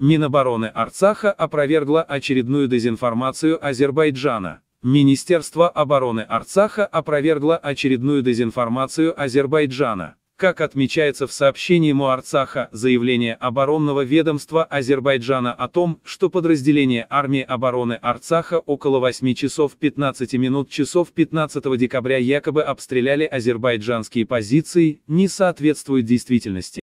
Минобороны Арцаха опровергла очередную дезинформацию Азербайджана. Министерство обороны Арцаха опровергло очередную дезинформацию Азербайджана. Как отмечается в сообщении Арцаха, заявление оборонного ведомства Азербайджана о том, что подразделение армии обороны Арцаха около 8 часов 15 минут часов 15 декабря якобы обстреляли азербайджанские позиции, не соответствует действительности.